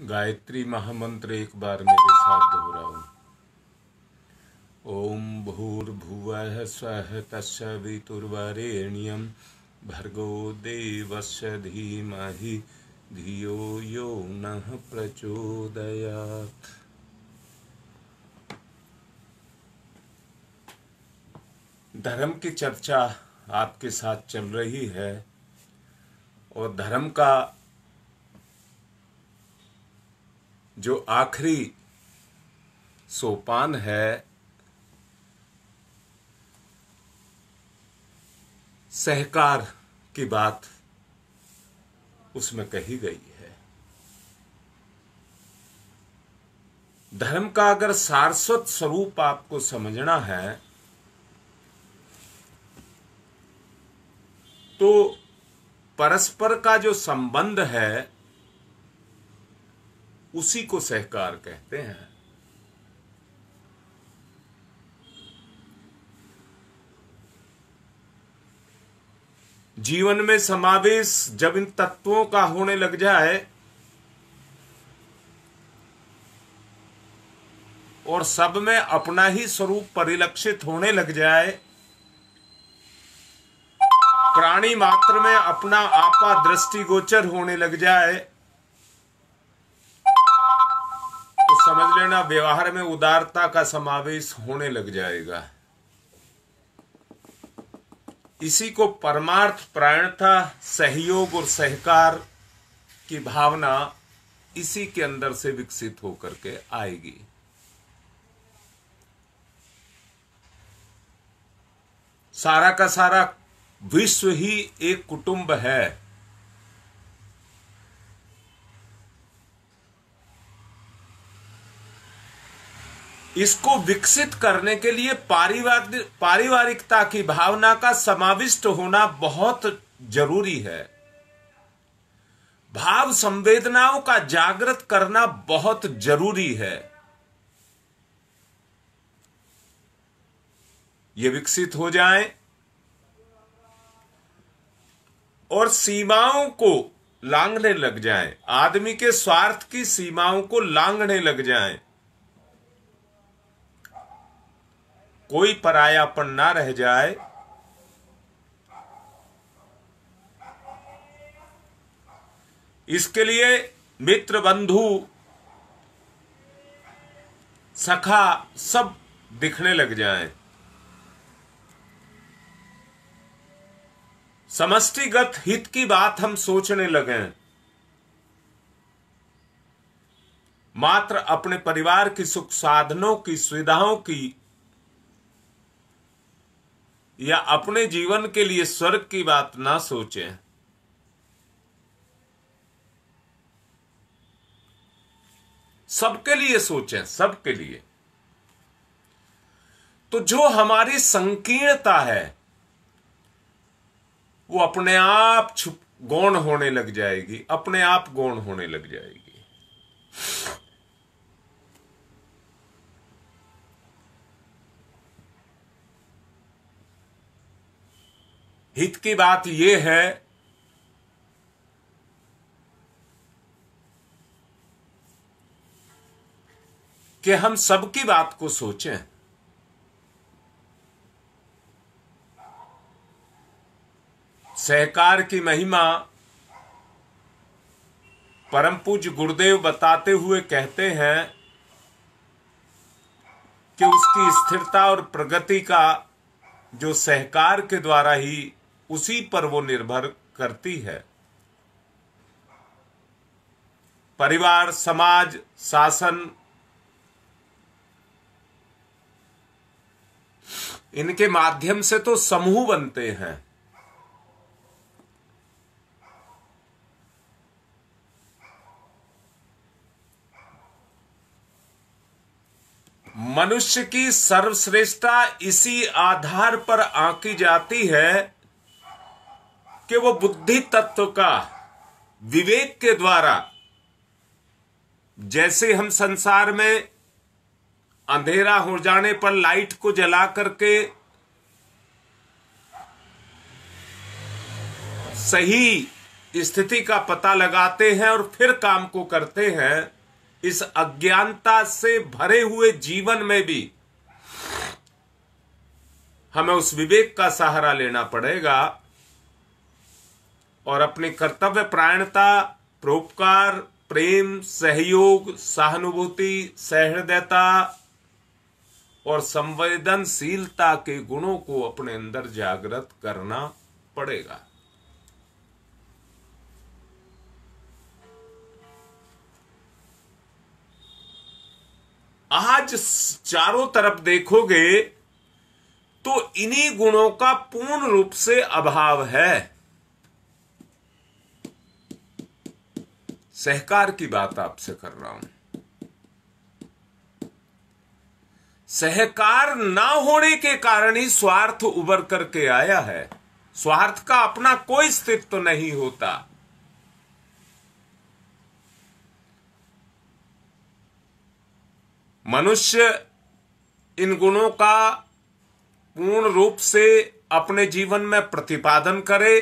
गायत्री महामंत्र एक बार मेरे साथ दोहराओ ओम भूर्भुव स्व तस्वितुर्वरेण्यम भर्गो देवस्य धीमह धियो यो न प्रचोदयात् धर्म की चर्चा आपके साथ चल रही है और धर्म का जो आखिरी सोपान है सहकार की बात उसमें कही गई है धर्म का अगर सारस्वत स्वरूप आपको समझना है तो परस्पर का जो संबंध है उसी को सहकार कहते हैं जीवन में समावेश जब इन तत्वों का होने लग जाए और सब में अपना ही स्वरूप परिलक्षित होने लग जाए प्राणी मात्र में अपना आपा दृष्टिगोचर होने लग जाए समझ लेना व्यवहार में उदारता का समावेश होने लग जाएगा इसी को परमार्थ प्रायणता सहयोग और सहकार की भावना इसी के अंदर से विकसित होकर के आएगी सारा का सारा विश्व ही एक कुटुंब है इसको विकसित करने के लिए पारिवारिक पारिवारिकता की भावना का समाविष्ट होना बहुत जरूरी है भाव संवेदनाओं का जागृत करना बहुत जरूरी है ये विकसित हो जाए और सीमाओं को लांगने लग जाए आदमी के स्वार्थ की सीमाओं को लांगने लग जाए कोई परायापन ना रह जाए इसके लिए मित्र बंधु सखा सब दिखने लग जाएं समष्टिगत हित की बात हम सोचने लगे मात्र अपने परिवार की सुख साधनों की सुविधाओं की या अपने जीवन के लिए स्वर्ग की बात ना सोचें सबके लिए सोचें सबके लिए तो जो हमारी संकीर्णता है वो अपने आप छुप गौण होने लग जाएगी अपने आप गौण होने लग जाएगी हित की बात यह है कि हम सबकी बात को सोचें सहकार की महिमा परम पूज गुरुदेव बताते हुए कहते हैं कि उसकी स्थिरता और प्रगति का जो सहकार के द्वारा ही उसी पर वो निर्भर करती है परिवार समाज शासन इनके माध्यम से तो समूह बनते हैं मनुष्य की सर्वश्रेष्ठता इसी आधार पर आंकी जाती है कि वो बुद्धि तत्व का विवेक के द्वारा जैसे हम संसार में अंधेरा हो जाने पर लाइट को जला करके सही स्थिति का पता लगाते हैं और फिर काम को करते हैं इस अज्ञानता से भरे हुए जीवन में भी हमें उस विवेक का सहारा लेना पड़ेगा और अपने कर्तव्य प्रायणता परोपकार प्रेम सहयोग सहानुभूति सहृदयता और संवेदनशीलता के गुणों को अपने अंदर जागृत करना पड़ेगा आज चारों तरफ देखोगे तो इन्हीं गुणों का पूर्ण रूप से अभाव है सहकार की बात आपसे कर रहा हूं सहकार ना होने के कारण ही स्वार्थ उभर करके आया है स्वार्थ का अपना कोई अस्तित्व नहीं होता मनुष्य इन गुणों का पूर्ण रूप से अपने जीवन में प्रतिपादन करे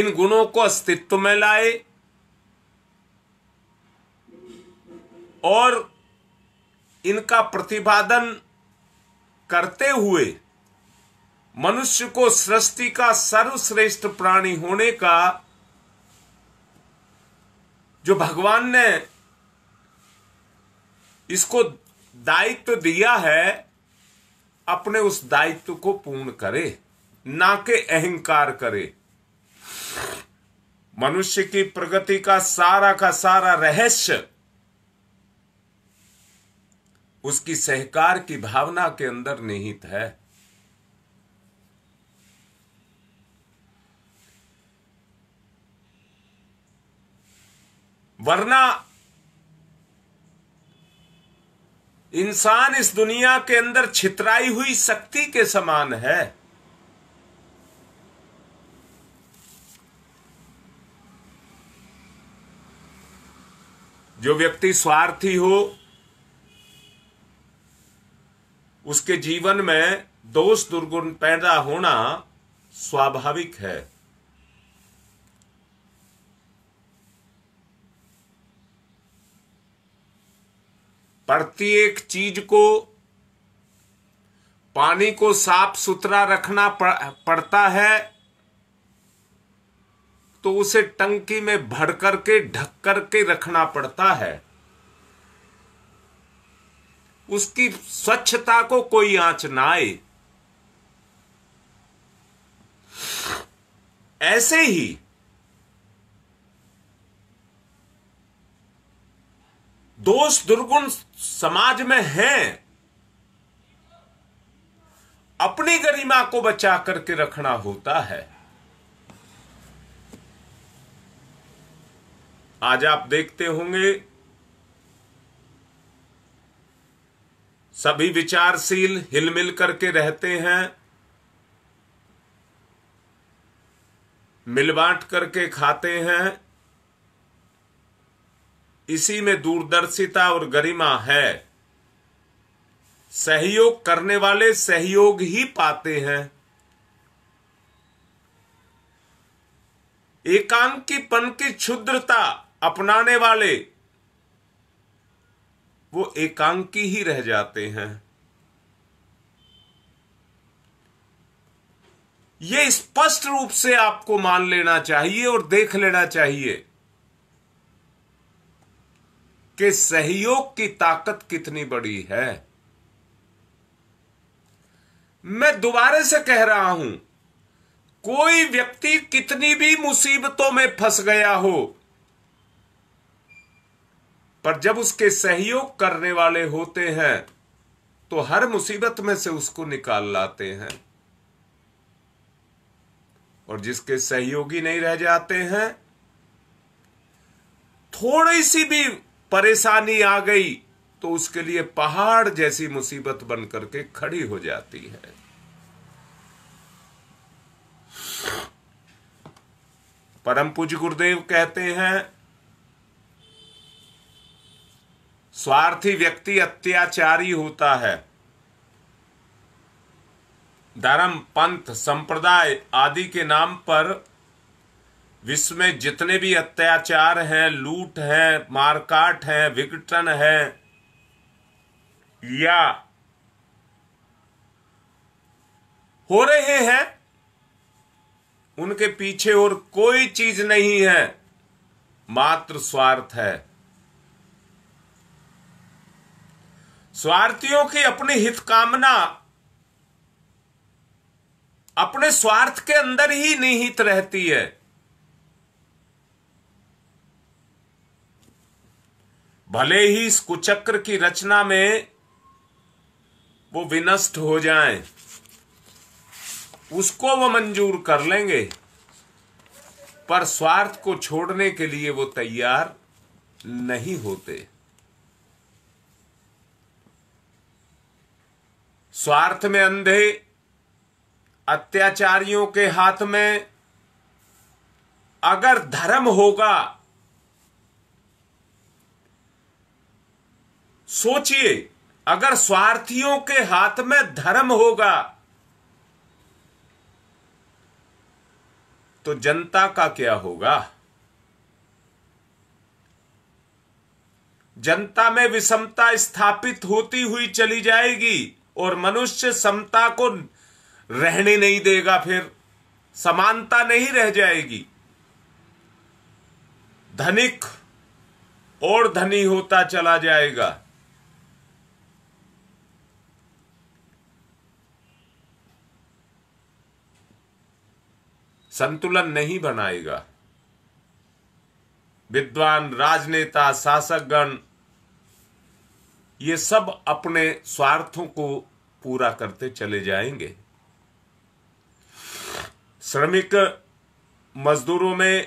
इन गुणों को अस्तित्व में लाए और इनका प्रतिपादन करते हुए मनुष्य को सृष्टि का सर्वश्रेष्ठ प्राणी होने का जो भगवान ने इसको दायित्व दिया है अपने उस दायित्व को पूर्ण करे ना के अहंकार करे मनुष्य की प्रगति का सारा का सारा रहस्य उसकी सहकार की भावना के अंदर निहित है वरना इंसान इस दुनिया के अंदर छितराई हुई शक्ति के समान है जो व्यक्ति स्वार्थी हो उसके जीवन में दोष दुर्गुण पैदा होना स्वाभाविक है प्रत्येक चीज को पानी को साफ सुथरा रखना पड़ता है तो उसे टंकी में भर करके ढक करके रखना पड़ता है उसकी स्वच्छता को कोई आंच ना आए ऐसे ही दोष दुर्गुण समाज में हैं अपनी गरिमा को बचा करके रखना होता है आज आप देखते होंगे सभी विचारशील हिलमिल करके रहते हैं बांट करके खाते हैं इसी में दूरदर्शिता और गरिमा है सहयोग करने वाले सहयोग ही पाते हैं एकांकीपन की क्षुद्रता अपनाने वाले वो एकांकी ही रह जाते हैं ये स्पष्ट रूप से आपको मान लेना चाहिए और देख लेना चाहिए कि सहयोग की ताकत कितनी बड़ी है मैं दोबारे से कह रहा हूं कोई व्यक्ति कितनी भी मुसीबतों में फंस गया हो पर जब उसके सहयोग करने वाले होते हैं तो हर मुसीबत में से उसको निकाल लाते हैं और जिसके सहयोगी नहीं रह जाते हैं थोड़ी सी भी परेशानी आ गई तो उसके लिए पहाड़ जैसी मुसीबत बन करके खड़ी हो जाती है परम पूज गुरुदेव कहते हैं स्वार्थी व्यक्ति अत्याचारी होता है धर्म पंथ संप्रदाय आदि के नाम पर विश्व में जितने भी अत्याचार हैं लूट हैं मारकाट हैं विघटन है या हो रहे हैं उनके पीछे और कोई चीज नहीं है मात्र स्वार्थ है स्वार्थियों की अपनी हित कामना अपने स्वार्थ के अंदर ही निहित रहती है भले ही इस कुचक्र की रचना में वो विनष्ट हो जाए उसको वो मंजूर कर लेंगे पर स्वार्थ को छोड़ने के लिए वो तैयार नहीं होते स्वार्थ में अंधे अत्याचारियों के हाथ में अगर धर्म होगा सोचिए अगर स्वार्थियों के हाथ में धर्म होगा तो जनता का क्या होगा जनता में विषमता स्थापित होती हुई चली जाएगी और मनुष्य समता को रहने नहीं देगा फिर समानता नहीं रह जाएगी धनिक और धनी होता चला जाएगा संतुलन नहीं बनाएगा विद्वान राजनेता शासकगण ये सब अपने स्वार्थों को पूरा करते चले जाएंगे श्रमिक मजदूरों में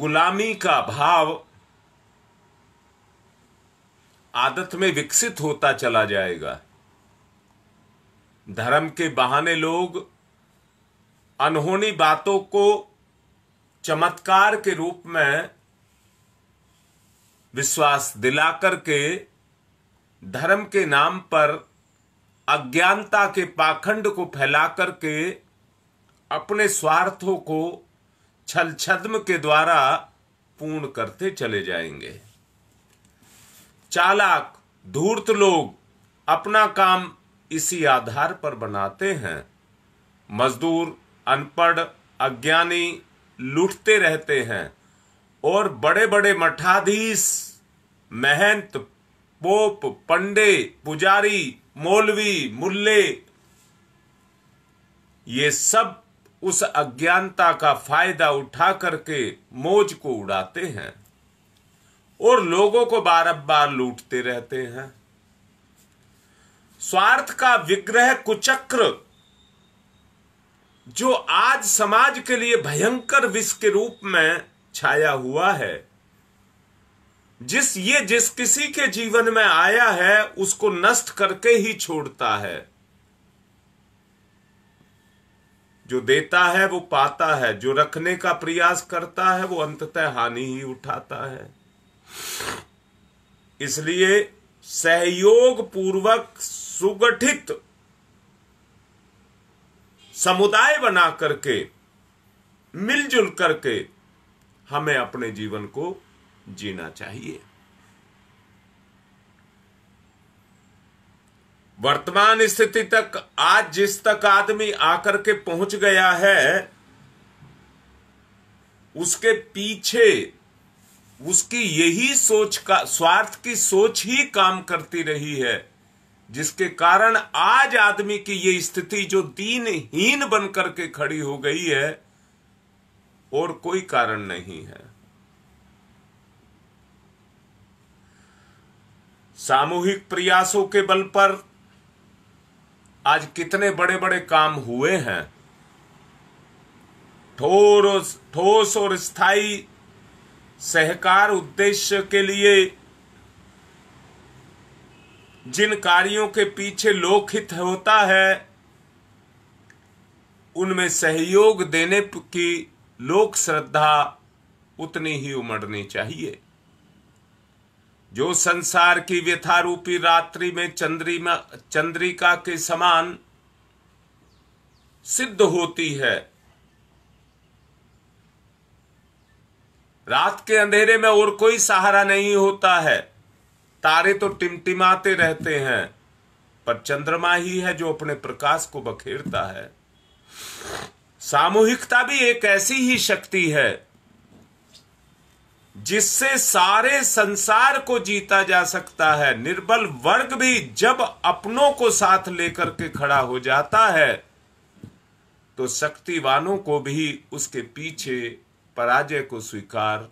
गुलामी का भाव आदत में विकसित होता चला जाएगा धर्म के बहाने लोग अनहोनी बातों को चमत्कार के रूप में विश्वास दिलाकर के धर्म के नाम पर अज्ञानता के पाखंड को फैला करके अपने स्वार्थों को छल छद्म के द्वारा पूर्ण करते चले जाएंगे चालाक धूर्त लोग अपना काम इसी आधार पर बनाते हैं मजदूर अनपढ़ अज्ञानी लूटते रहते हैं और बड़े बड़े मठाधीश महंत पोप पंडे पुजारी मौलवी मुल्ले ये सब उस अज्ञानता का फायदा उठा करके मोज को उड़ाते हैं और लोगों को बार बार लूटते रहते हैं स्वार्थ का विग्रह कुचक्र जो आज समाज के लिए भयंकर विष के रूप में छाया हुआ है जिस ये जिस किसी के जीवन में आया है उसको नष्ट करके ही छोड़ता है जो देता है वो पाता है जो रखने का प्रयास करता है वो अंततः हानि ही उठाता है इसलिए सहयोग पूर्वक सुगठित समुदाय बना करके मिलजुल करके हमें अपने जीवन को जीना चाहिए वर्तमान स्थिति तक आज जिस तक आदमी आकर के पहुंच गया है उसके पीछे उसकी यही सोच का स्वार्थ की सोच ही काम करती रही है जिसके कारण आज आदमी की ये स्थिति जो दीनहीन बनकर के खड़ी हो गई है और कोई कारण नहीं है सामूहिक प्रयासों के बल पर आज कितने बड़े बड़े काम हुए हैं ठोस ठोस और स्थायी सहकार उद्देश्य के लिए जिन कार्यों के पीछे लोकहित होता है उनमें सहयोग देने की लोक श्रद्धा उतनी ही उमड़नी चाहिए जो संसार की व्यथारूपी रात्रि में चंद्रिमा चंद्रिका के समान सिद्ध होती है रात के अंधेरे में और कोई सहारा नहीं होता है तारे तो टिमटिमाते रहते हैं पर चंद्रमा ही है जो अपने प्रकाश को बखेरता है सामूहिकता भी एक ऐसी ही शक्ति है जिससे सारे संसार को जीता जा सकता है निर्बल वर्ग भी जब अपनों को साथ लेकर के खड़ा हो जाता है तो शक्तिवानों को भी उसके पीछे पराजय को स्वीकार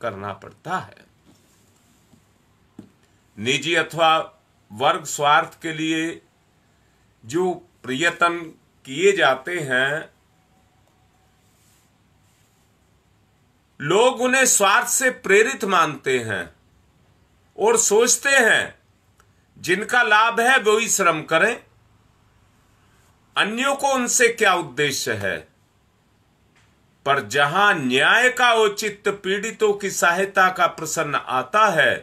करना पड़ता है निजी अथवा वर्ग स्वार्थ के लिए जो प्रयत्न किए जाते हैं लोग उन्हें स्वार्थ से प्रेरित मानते हैं और सोचते हैं जिनका लाभ है वो ही श्रम करें अन्यों को उनसे क्या उद्देश्य है पर जहां न्याय का औचित्य पीड़ितों की सहायता का प्रसन्न आता है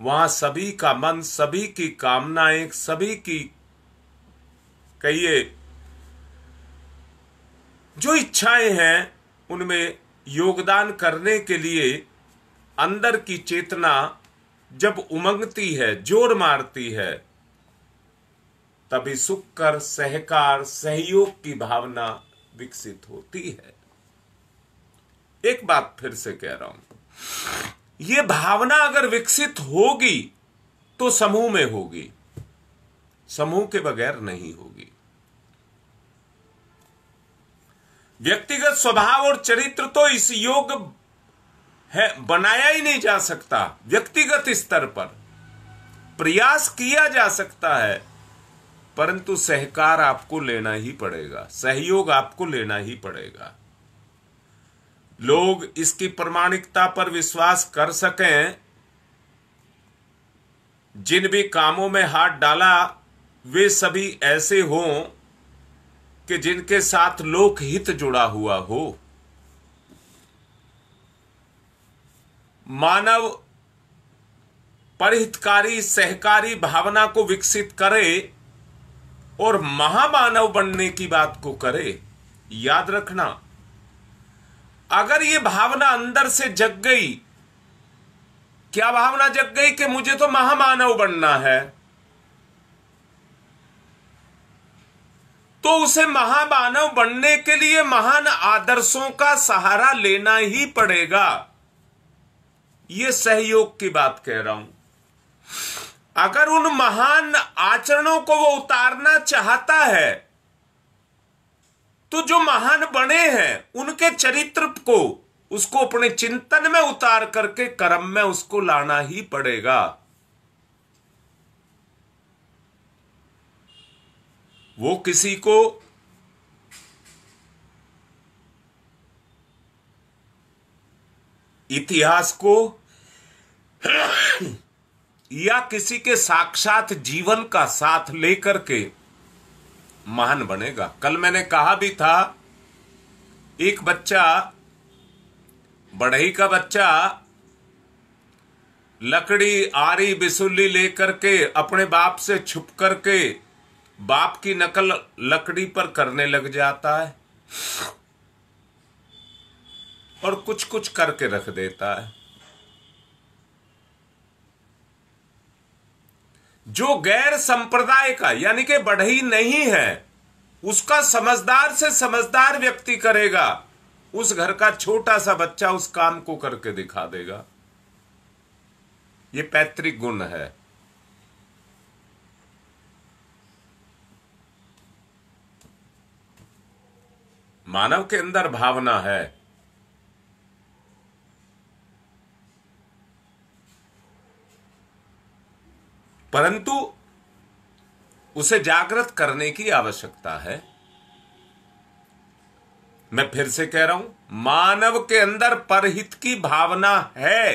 वहां सभी का मन सभी की कामनाएं सभी की कहिए जो इच्छाएं हैं उनमें योगदान करने के लिए अंदर की चेतना जब उमंगती है जोर मारती है तभी सुख कर सहकार सहयोग की भावना विकसित होती है एक बात फिर से कह रहा हूं यह भावना अगर विकसित होगी तो समूह में होगी समूह के बगैर नहीं होगी व्यक्तिगत स्वभाव और चरित्र तो इस योग है बनाया ही नहीं जा सकता व्यक्तिगत स्तर पर प्रयास किया जा सकता है परंतु सहकार आपको लेना ही पड़ेगा सहयोग आपको लेना ही पड़ेगा लोग इसकी प्रमाणिकता पर विश्वास कर सकें जिन भी कामों में हाथ डाला वे सभी ऐसे हों कि जिनके साथ लोकहित जुड़ा हुआ हो मानव परहितकारी सहकारी भावना को विकसित करे और महामानव बनने की बात को करे याद रखना अगर ये भावना अंदर से जग गई क्या भावना जग गई कि मुझे तो महामानव बनना है तो उसे महामानव बनने के लिए महान आदर्शों का सहारा लेना ही पड़ेगा ये सहयोग की बात कह रहा हूं अगर उन महान आचरणों को वो उतारना चाहता है तो जो महान बने हैं उनके चरित्र को उसको अपने चिंतन में उतार करके कर्म में उसको लाना ही पड़ेगा वो किसी को इतिहास को या किसी के साक्षात जीवन का साथ लेकर के महान बनेगा कल मैंने कहा भी था एक बच्चा बढ़ई का बच्चा लकड़ी आरी बिसुली लेकर के अपने बाप से छुप करके बाप की नकल लकड़ी पर करने लग जाता है और कुछ कुछ करके रख देता है जो गैर संप्रदाय का यानी कि बढ़ई नहीं है उसका समझदार से समझदार व्यक्ति करेगा उस घर का छोटा सा बच्चा उस काम को करके दिखा देगा ये पैतृक गुण है मानव के अंदर भावना है परंतु उसे जागृत करने की आवश्यकता है मैं फिर से कह रहा हूं मानव के अंदर परहित की भावना है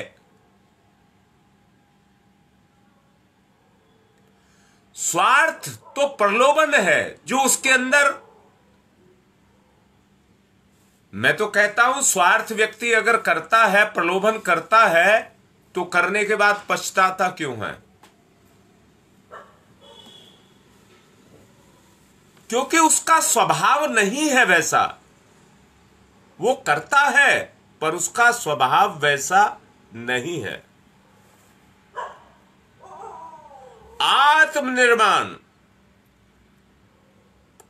स्वार्थ तो प्रलोभन है जो उसके अंदर मैं तो कहता हूं स्वार्थ व्यक्ति अगर करता है प्रलोभन करता है तो करने के बाद पछताता क्यों है क्योंकि उसका स्वभाव नहीं है वैसा वो करता है पर उसका स्वभाव वैसा नहीं है आत्मनिर्माण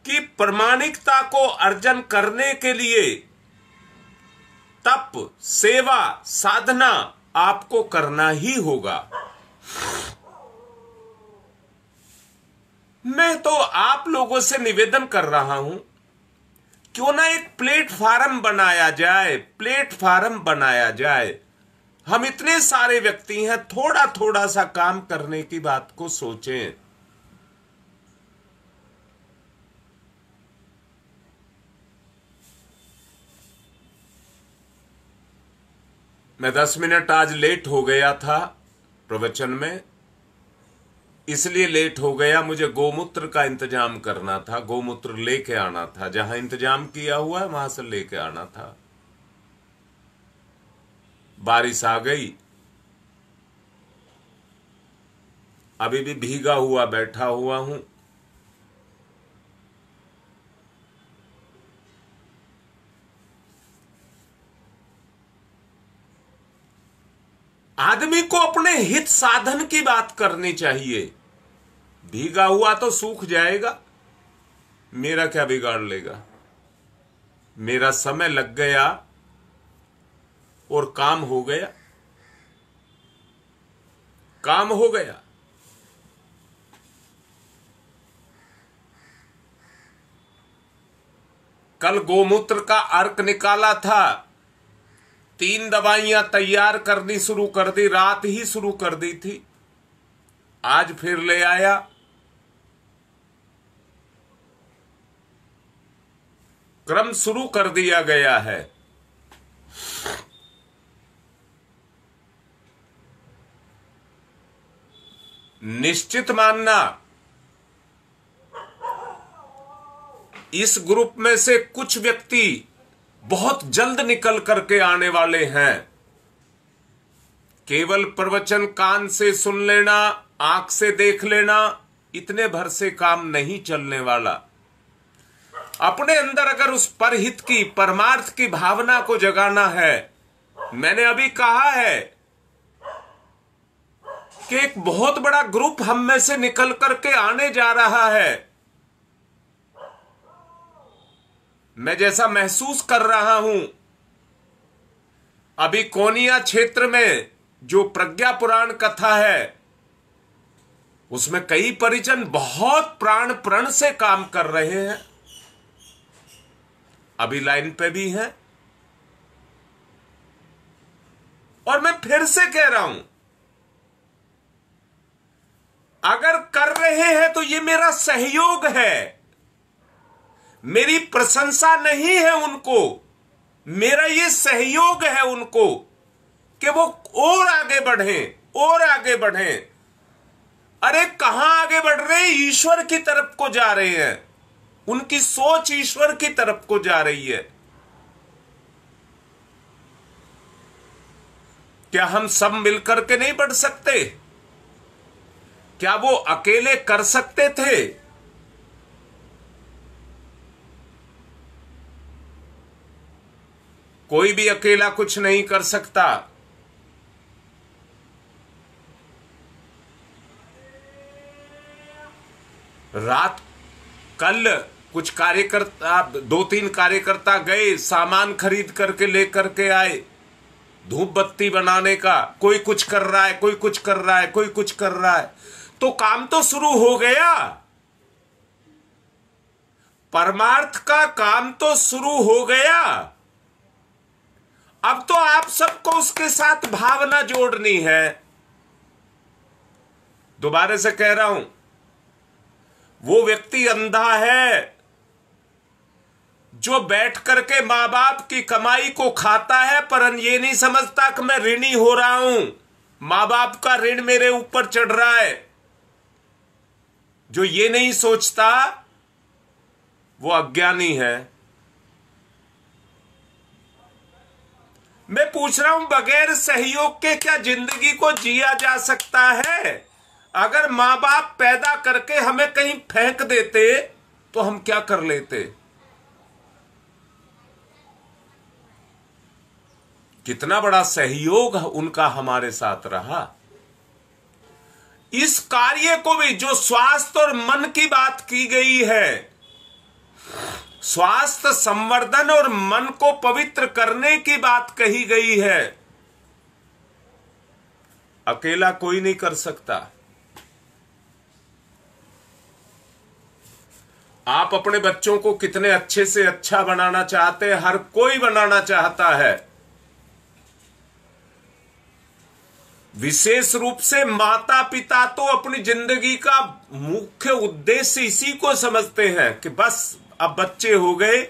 की प्रमाणिकता को अर्जन करने के लिए तप सेवा साधना आपको करना ही होगा मैं तो आप लोगों से निवेदन कर रहा हूं क्यों ना एक प्लेटफार्म बनाया जाए प्लेटफार्म बनाया जाए हम इतने सारे व्यक्ति हैं थोड़ा थोड़ा सा काम करने की बात को सोचें मैं दस मिनट आज लेट हो गया था प्रवचन में इसलिए लेट हो गया मुझे गोमूत्र का इंतजाम करना था गोमूत्र लेके आना था जहां इंतजाम किया हुआ है वहां से लेके आना था बारिश आ गई अभी भी भीगा हुआ बैठा हुआ हूं आदमी को अपने हित साधन की बात करनी चाहिए भीगा हुआ तो सूख जाएगा मेरा क्या बिगाड़ लेगा मेरा समय लग गया और काम हो गया काम हो गया कल गोमूत्र का अर्क निकाला था तीन दवाइयां तैयार करनी शुरू कर दी रात ही शुरू कर दी थी आज फिर ले आया क्रम शुरू कर दिया गया है निश्चित मानना इस ग्रुप में से कुछ व्यक्ति बहुत जल्द निकल करके आने वाले हैं केवल प्रवचन कान से सुन लेना आंख से देख लेना इतने भर से काम नहीं चलने वाला अपने अंदर अगर उस परहित की परमार्थ की भावना को जगाना है मैंने अभी कहा है कि एक बहुत बड़ा ग्रुप हम में से निकल करके आने जा रहा है मैं जैसा महसूस कर रहा हूं अभी कोनिया क्षेत्र में जो प्रज्ञा पुराण कथा है उसमें कई परिजन बहुत प्राण प्रण से काम कर रहे हैं अभी लाइन पे भी हैं और मैं फिर से कह रहा हूं अगर कर रहे हैं तो ये मेरा सहयोग है मेरी प्रशंसा नहीं है उनको मेरा ये सहयोग है उनको कि वो और आगे बढ़े और आगे बढ़े अरे कहां आगे बढ़ रहे ईश्वर की तरफ को जा रहे हैं उनकी सोच ईश्वर की तरफ को जा रही है क्या हम सब मिलकर के नहीं बढ़ सकते क्या वो अकेले कर सकते थे कोई भी अकेला कुछ नहीं कर सकता रात कल कुछ कार्यकर्ता दो तीन कार्यकर्ता गए सामान खरीद करके लेकर के आए धूप बत्ती बनाने का कोई कुछ कर रहा है कोई कुछ कर रहा है कोई कुछ कर रहा है तो काम तो शुरू हो गया परमार्थ का काम तो शुरू हो गया अब तो आप सबको उसके साथ भावना जोड़नी है दोबारा से कह रहा हूं वो व्यक्ति अंधा है जो बैठ करके मां बाप की कमाई को खाता है पर ये नहीं समझता कि मैं ऋणी हो रहा हूं मां बाप का ऋण मेरे ऊपर चढ़ रहा है जो ये नहीं सोचता वो अज्ञानी है मैं पूछ रहा हूं बगैर सहयोग के क्या जिंदगी को जिया जा सकता है अगर माँ बाप पैदा करके हमें कहीं फेंक देते तो हम क्या कर लेते कितना बड़ा सहयोग उनका हमारे साथ रहा इस कार्य को भी जो स्वास्थ्य और मन की बात की गई है स्वास्थ्य संवर्धन और मन को पवित्र करने की बात कही गई है अकेला कोई नहीं कर सकता आप अपने बच्चों को कितने अच्छे से अच्छा बनाना चाहते हैं हर कोई बनाना चाहता है विशेष रूप से माता पिता तो अपनी जिंदगी का मुख्य उद्देश्य इसी को समझते हैं कि बस अब बच्चे हो गए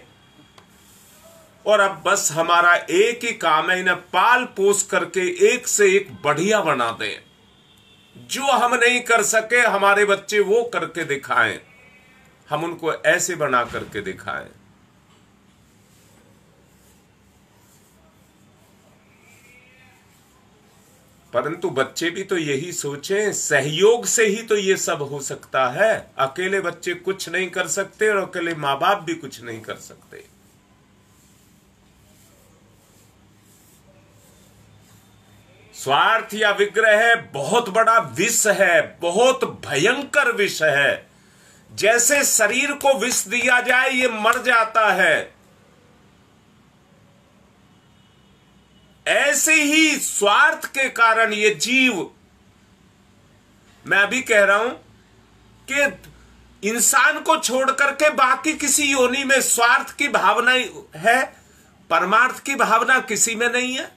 और अब बस हमारा एक ही काम है इन्हें पाल पोस करके एक से एक बढ़िया बना दें जो हम नहीं कर सके हमारे बच्चे वो करके दिखाएं हम उनको ऐसे बना करके दिखाएं परंतु बच्चे भी तो यही सोचें सहयोग से ही तो ये सब हो सकता है अकेले बच्चे कुछ नहीं कर सकते और अकेले माँ बाप भी कुछ नहीं कर सकते स्वार्थ या विग्रह बहुत बड़ा विष है बहुत भयंकर विष है जैसे शरीर को विष दिया जाए ये मर जाता है ऐसे ही स्वार्थ के कारण ये जीव मैं अभी कह रहा हूं कि इंसान को छोड़कर के बाकी किसी योनि में स्वार्थ की भावना है परमार्थ की भावना किसी में नहीं है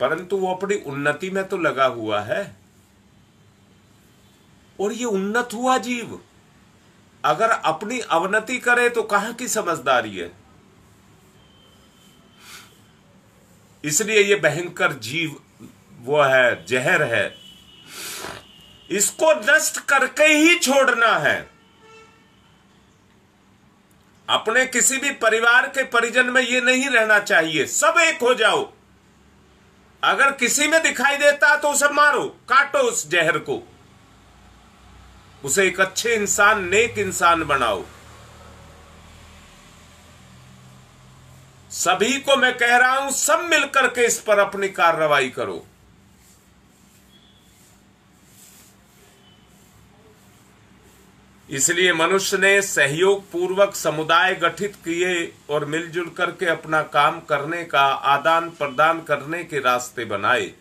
परंतु वो अपनी उन्नति में तो लगा हुआ है और ये उन्नत हुआ जीव अगर अपनी अवनति करे तो कहां की समझदारी है इसलिए ये भयंकर जीव वो है जहर है इसको नष्ट करके ही छोड़ना है अपने किसी भी परिवार के परिजन में ये नहीं रहना चाहिए सब एक हो जाओ अगर किसी में दिखाई देता तो उसे मारो काटो उस जहर को उसे एक अच्छे इंसान नेक इंसान बनाओ सभी को मैं कह रहा हूं सब मिलकर के इस पर अपनी कार्रवाई करो इसलिए मनुष्य ने सहयोग पूर्वक समुदाय गठित किए और मिलजुल करके अपना काम करने का आदान प्रदान करने के रास्ते बनाए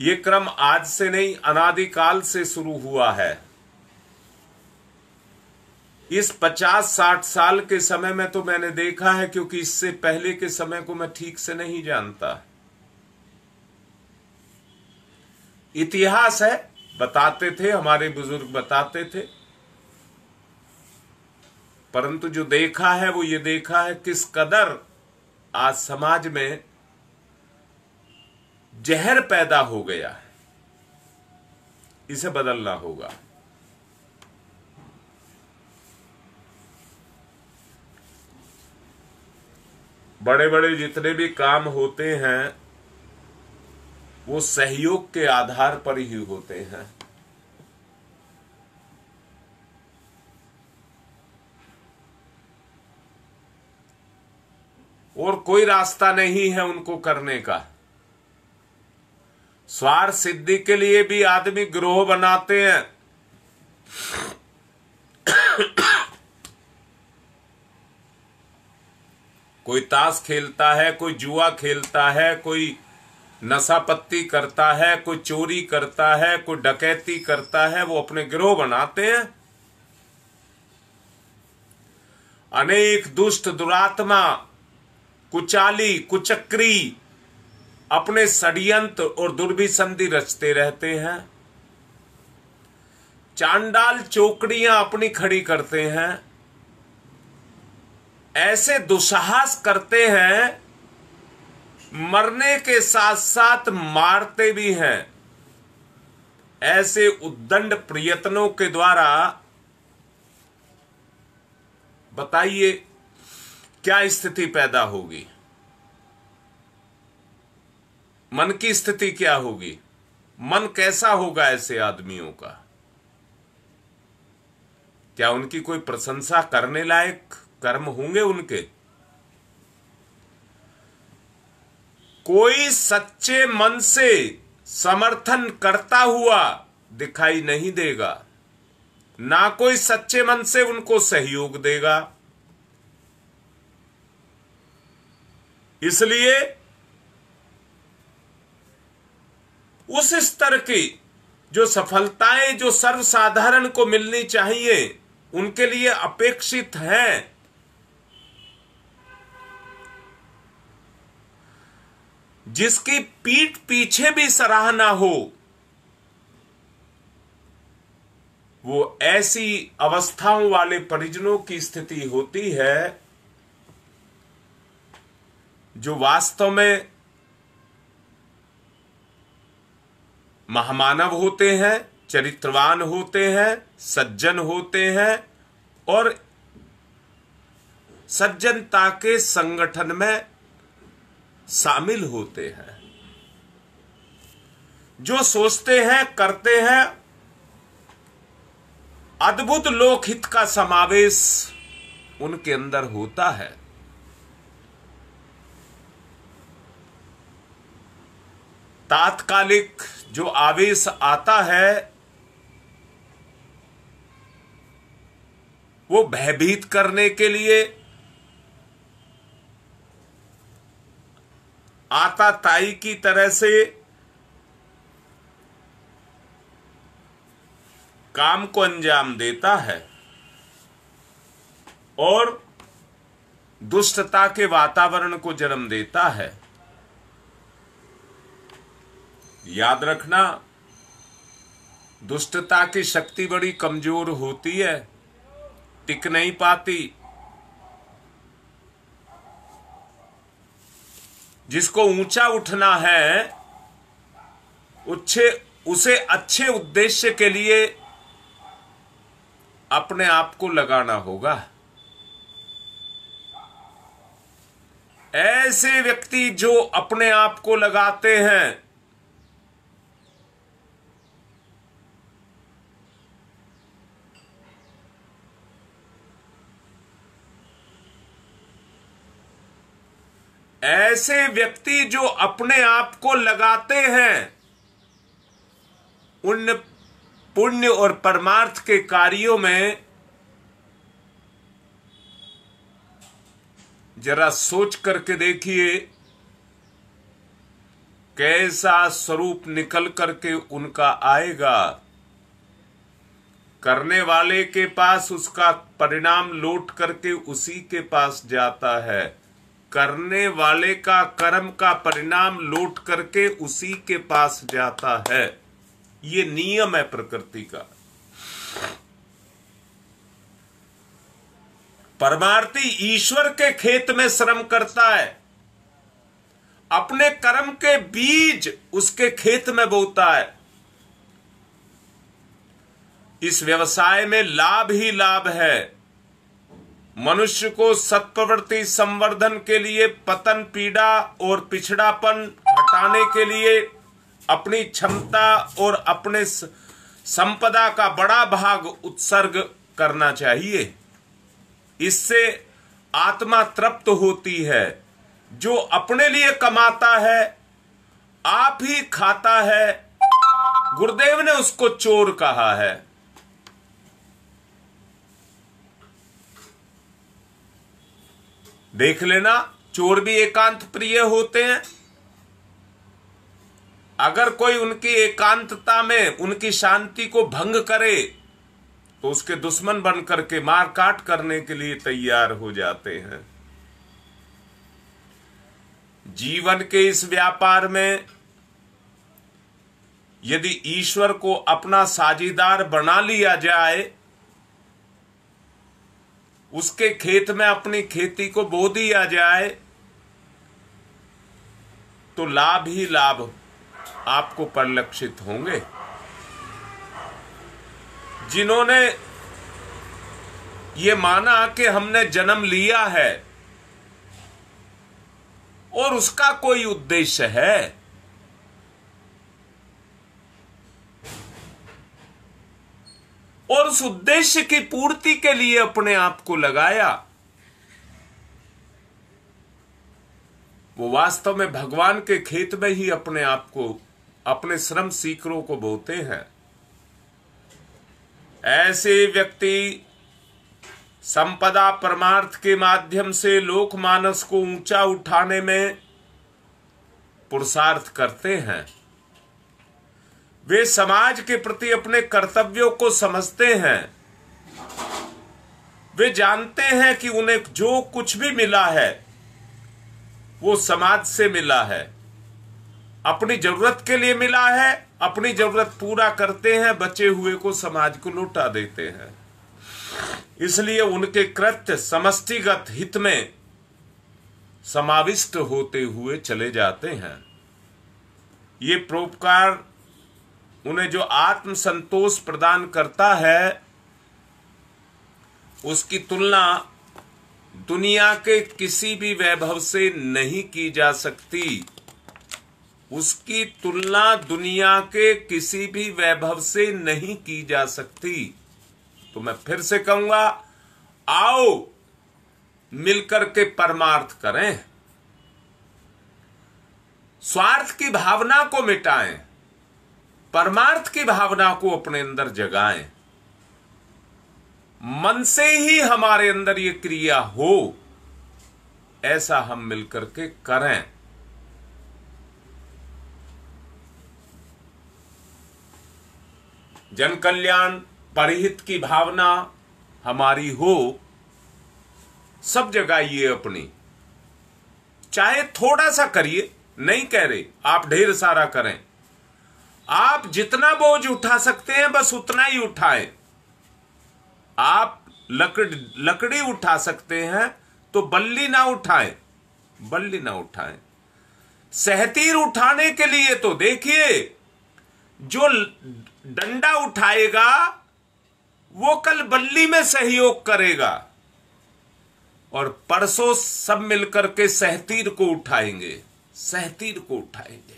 ये क्रम आज से नहीं अनादिकाल से शुरू हुआ है इस 50-60 साल के समय में तो मैंने देखा है क्योंकि इससे पहले के समय को मैं ठीक से नहीं जानता इतिहास है बताते थे हमारे बुजुर्ग बताते थे परंतु जो देखा है वो ये देखा है किस कदर आज समाज में जहर पैदा हो गया इसे बदलना होगा बड़े बड़े जितने भी काम होते हैं वो सहयोग के आधार पर ही होते हैं और कोई रास्ता नहीं है उनको करने का स्वार सिद्धि के लिए भी आदमी ग्रोह बनाते हैं कोई ताश खेलता है कोई जुआ खेलता है कोई नशा पत्ती करता है कोई चोरी करता है कोई डकैती करता है वो अपने ग्रोह बनाते हैं अनेक दुष्ट दुरात्मा कुचाली कुचक्री अपने षड्यंत्र और दुर्भिसंधि रचते रहते हैं चांडाल चौकड़ियां अपनी खड़ी करते हैं ऐसे दुस्साहस करते हैं मरने के साथ साथ मारते भी हैं ऐसे उद्दंड प्रयत्नों के द्वारा बताइए क्या स्थिति पैदा होगी मन की स्थिति क्या होगी मन कैसा होगा ऐसे आदमियों का क्या उनकी कोई प्रशंसा करने लायक कर्म होंगे उनके कोई सच्चे मन से समर्थन करता हुआ दिखाई नहीं देगा ना कोई सच्चे मन से उनको सहयोग देगा इसलिए उस स्तर की जो सफलताएं जो सर्वसाधारण को मिलनी चाहिए उनके लिए अपेक्षित हैं जिसकी पीठ पीछे भी सराहना हो वो ऐसी अवस्थाओं वाले परिजनों की स्थिति होती है जो वास्तव में महामानव होते हैं चरित्रवान होते हैं सज्जन होते हैं और सज्जनता के संगठन में शामिल होते हैं जो सोचते हैं करते हैं अद्भुत लोकहित का समावेश उनके अंदर होता है तात्कालिक जो आवेश आता है वो भयभीत करने के लिए आता ताई की तरह से काम को अंजाम देता है और दुष्टता के वातावरण को जन्म देता है याद रखना दुष्टता की शक्ति बड़ी कमजोर होती है टिक नहीं पाती जिसको ऊंचा उठना है उच्छे उसे अच्छे उद्देश्य के लिए अपने आप को लगाना होगा ऐसे व्यक्ति जो अपने आप को लगाते हैं ऐसे व्यक्ति जो अपने आप को लगाते हैं उन पुण्य और परमार्थ के कार्यों में जरा सोच करके देखिए कैसा स्वरूप निकल करके उनका आएगा करने वाले के पास उसका परिणाम लौट करके उसी के पास जाता है करने वाले का कर्म का परिणाम लूट करके उसी के पास जाता है ये नियम है प्रकृति का परमार्थी ईश्वर के खेत में श्रम करता है अपने कर्म के बीज उसके खेत में बोता है इस व्यवसाय में लाभ ही लाभ है मनुष्य को सत्प्रवृत्ति संवर्धन के लिए पतन पीड़ा और पिछड़ापन हटाने के लिए अपनी क्षमता और अपने संपदा का बड़ा भाग उत्सर्ग करना चाहिए इससे आत्मा तृप्त होती है जो अपने लिए कमाता है आप ही खाता है गुरुदेव ने उसको चोर कहा है देख लेना चोर भी एकांत प्रिय होते हैं अगर कोई उनकी एकांतता में उनकी शांति को भंग करे तो उसके दुश्मन बन करके मार काट करने के लिए तैयार हो जाते हैं जीवन के इस व्यापार में यदि ईश्वर को अपना साझीदार बना लिया जाए उसके खेत में अपनी खेती को बो दिया जाए तो लाभ ही लाभ आपको परिलक्षित होंगे जिन्होंने ये माना कि हमने जन्म लिया है और उसका कोई उद्देश्य है और उस उद्देश्य की पूर्ति के लिए अपने आप को लगाया वो वास्तव में भगवान के खेत में ही अपने आप को अपने श्रम सीकरों को बोते हैं ऐसे व्यक्ति संपदा परमार्थ के माध्यम से लोकमानस को ऊंचा उठाने में पुरुषार्थ करते हैं वे समाज के प्रति अपने कर्तव्यों को समझते हैं वे जानते हैं कि उन्हें जो कुछ भी मिला है वो समाज से मिला है अपनी जरूरत के लिए मिला है अपनी जरूरत पूरा करते हैं बचे हुए को समाज को लौटा देते हैं इसलिए उनके कृत्य समष्टिगत हित में समाविष्ट होते हुए चले जाते हैं ये प्रोपकार उन्हें जो आत्म संतोष प्रदान करता है उसकी तुलना दुनिया के किसी भी वैभव से नहीं की जा सकती उसकी तुलना दुनिया के किसी भी वैभव से नहीं की जा सकती तो मैं फिर से कहूंगा आओ मिलकर के परमार्थ करें स्वार्थ की भावना को मिटाएं परमार्थ की भावना को अपने अंदर जगाएं मन से ही हमारे अंदर ये क्रिया हो ऐसा हम मिलकर के करें जन कल्याण परिहित की भावना हमारी हो सब जगह ये अपनी चाहे थोड़ा सा करिए नहीं कह रहे आप ढेर सारा करें आप जितना बोझ उठा सकते हैं बस उतना ही उठाए आप लकड़ लकड़ी उठा सकते हैं तो बल्ली ना उठाए बल्ली ना उठाए सहतीर उठाने के लिए तो देखिए जो डंडा उठाएगा वो कल बल्ली में सहयोग करेगा और परसों सब मिलकर के सहतीर को उठाएंगे सहतीर को उठाएंगे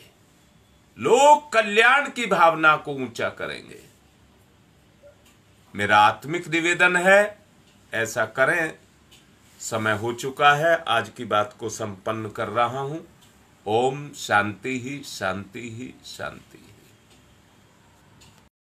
लोग कल्याण की भावना को ऊंचा करेंगे मेरा आत्मिक निवेदन है ऐसा करें समय हो चुका है आज की बात को संपन्न कर रहा हूं ओम शांति ही शांति ही शांति